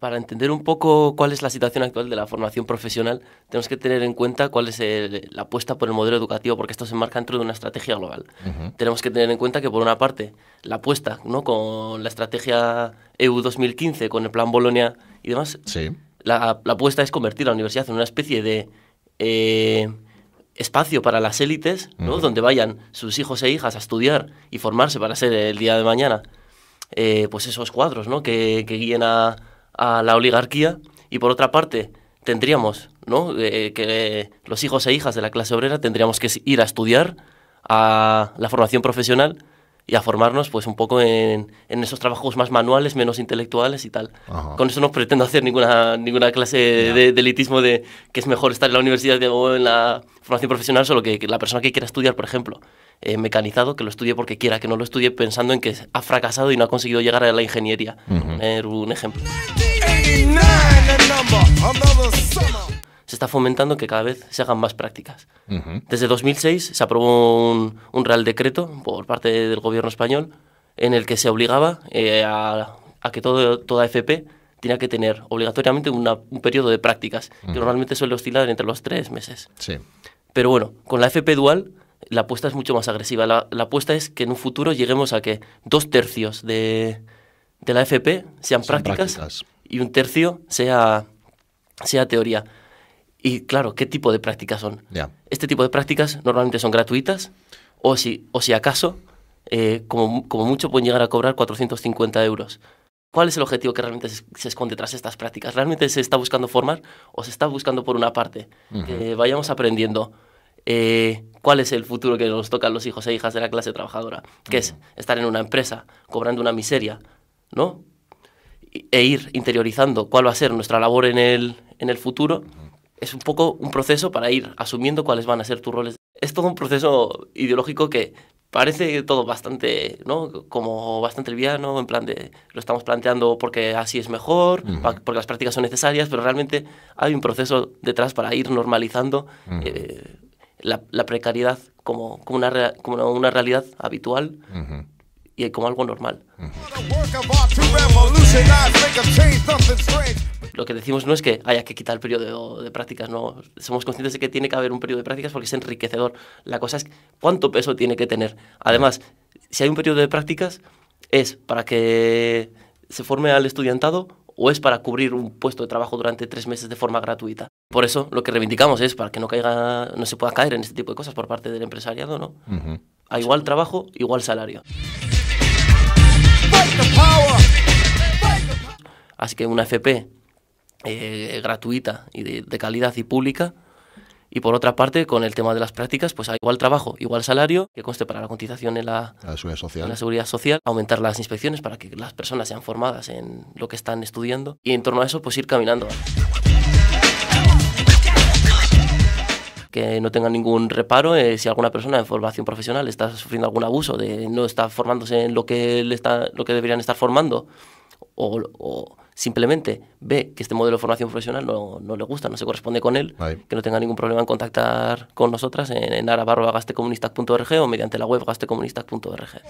para entender un poco cuál es la situación actual de la formación profesional, tenemos que tener en cuenta cuál es la apuesta por el modelo educativo, porque esto se enmarca dentro de una estrategia global. Tenemos que tener en cuenta que, por una parte, la apuesta ¿no? con la estrategia EU 2015, con el plan Bolonia y demás, la, apuesta es convertir la universidad en una especie de eh, espacio para las élites, ¿no? donde vayan sus hijos e hijas a estudiar y formarse para ser el día de mañana. Eh, pues esos cuadros ¿no? que guíen a, a la oligarquía y por otra parte tendríamos ¿no? Eh, que los hijos e hijas de la clase obrera tendríamos que ir a estudiar a la formación profesional y a formarnos pues un poco en, esos trabajos más manuales, menos intelectuales y tal. Con eso no pretendo hacer ninguna, ninguna clase de, elitismo de que es mejor estar en la universidad o en la formación profesional, solo que, la persona que quiera estudiar, por ejemplo, eh, mecanizado, que lo estudie porque quiera, que no lo estudie pensando en que ha fracasado y no ha conseguido llegar a la ingeniería. un ejemplo. Se está fomentando que cada vez se hagan más prácticas. Desde 2006 se aprobó un, Real Decreto por parte del gobierno español en el que se obligaba eh, a, que toda FP tenía que tener obligatoriamente un periodo de prácticas, que normalmente suele oscilar entre los tres meses. Sí. Pero bueno, con la FP dual la apuesta es mucho más agresiva. La, apuesta es que en un futuro lleguemos a que dos tercios de, la FP sean, prácticas, y un tercio sea, sea teoría. Y claro, ¿qué tipo de prácticas son? Este tipo de prácticas normalmente son gratuitas o si, o si acaso, eh, como, como, mucho pueden llegar a cobrar 450 euros. ¿Cuál es el objetivo que realmente se, esconde tras estas prácticas? ¿Realmente se está buscando formar o se está buscando por una parte que vayamos aprendiendo eh, cuál es el futuro que nos tocan los hijos e hijas de la clase trabajadora? Que es estar en una empresa cobrando una miseria, ¿no? e ir interiorizando cuál va a ser nuestra labor en el, en el futuro, es un poco un proceso para ir asumiendo cuáles van a ser tus roles. Es todo un proceso ideológico que parece todo bastante, ¿no? Como bastante liviano, en plan de lo estamos planteando porque así es mejor, porque las prácticas son necesarias, pero realmente hay un proceso detrás para ir normalizando eh, la, precariedad como, como, una, como una realidad habitual y como algo normal. Lo que decimos no es que haya que quitar el periodo de prácticas, no. Somos conscientes de que tiene que haber un periodo de prácticas porque es enriquecedor. La cosa es cuánto peso tiene que tener. Además, si hay un periodo de prácticas, es para que se forme al estudiantado o es para cubrir un puesto de trabajo durante tres meses de forma gratuita. Por eso lo que reivindicamos es para que no caiga, no se pueda caer en este tipo de cosas por parte del empresariado, ¿no? A igual trabajo, igual salario. Así que una FP eh, gratuita y de, calidad y pública. Y por otra parte, con el tema de las prácticas, pues igual trabajo, igual salario, que conste para la cotización en la, en la, seguridad social, aumentar las inspecciones para que las personas sean formadas en lo que están estudiando y en torno a eso, pues ir caminando. que no tenga ningún reparo eh, si alguna persona en formación profesional está sufriendo algún abuso de no está formándose en lo que, está, lo que deberían estar formando o, simplemente ve que este modelo de formación profesional no, no le gusta, no se corresponde con él, que no tenga ningún problema en contactar con nosotras en, en o mediante la web gastecomunistas.org.